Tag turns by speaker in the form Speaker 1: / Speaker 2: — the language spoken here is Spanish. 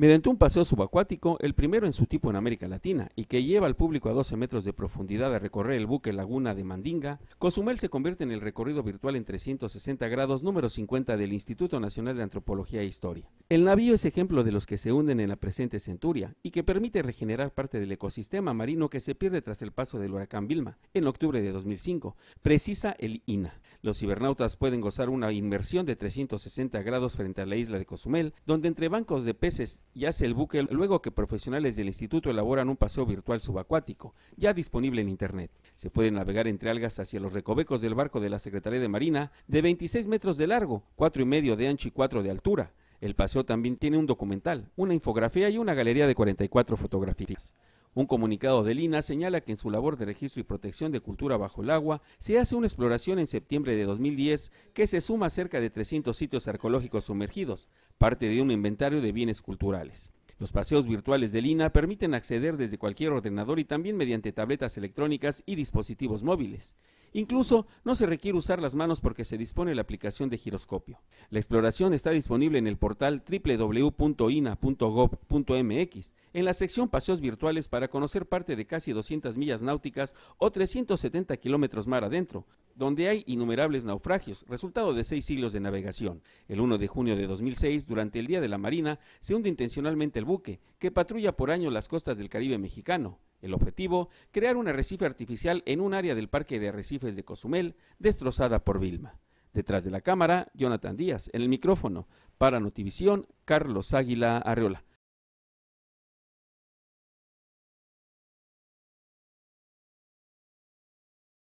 Speaker 1: mediante un paseo subacuático, el primero en su tipo en América Latina, y que lleva al público a 12 metros de profundidad a recorrer el buque Laguna de Mandinga, Cozumel se convierte en el recorrido virtual en 360 grados número 50 del Instituto Nacional de Antropología e Historia. El navío es ejemplo de los que se hunden en la presente centuria y que permite regenerar parte del ecosistema marino que se pierde tras el paso del huracán Vilma en octubre de 2005, precisa el INA. Los cibernautas pueden gozar una inmersión de 360 grados frente a la isla de Cozumel, donde entre bancos de peces yace el buque luego que profesionales del instituto elaboran un paseo virtual subacuático, ya disponible en internet. Se puede navegar entre algas hacia los recovecos del barco de la Secretaría de Marina de 26 metros de largo, cuatro y medio de ancho y 4 de altura, el paseo también tiene un documental, una infografía y una galería de 44 fotografías. Un comunicado de Lina señala que en su labor de registro y protección de cultura bajo el agua se hace una exploración en septiembre de 2010 que se suma a cerca de 300 sitios arqueológicos sumergidos, parte de un inventario de bienes culturales. Los paseos virtuales de Lina permiten acceder desde cualquier ordenador y también mediante tabletas electrónicas y dispositivos móviles. Incluso no se requiere usar las manos porque se dispone la aplicación de giroscopio. La exploración está disponible en el portal www.ina.gov.mx en la sección Paseos Virtuales para conocer parte de casi 200 millas náuticas o 370 kilómetros mar adentro, donde hay innumerables naufragios, resultado de seis siglos de navegación. El 1 de junio de 2006, durante el Día de la Marina, se hunde intencionalmente el buque, que patrulla por año las costas del Caribe mexicano. El objetivo, crear un arrecife artificial en un área del Parque de Arrecifes de Cozumel, destrozada por Vilma. Detrás de la cámara, Jonathan Díaz. En el micrófono, para Notivisión, Carlos Águila Arreola.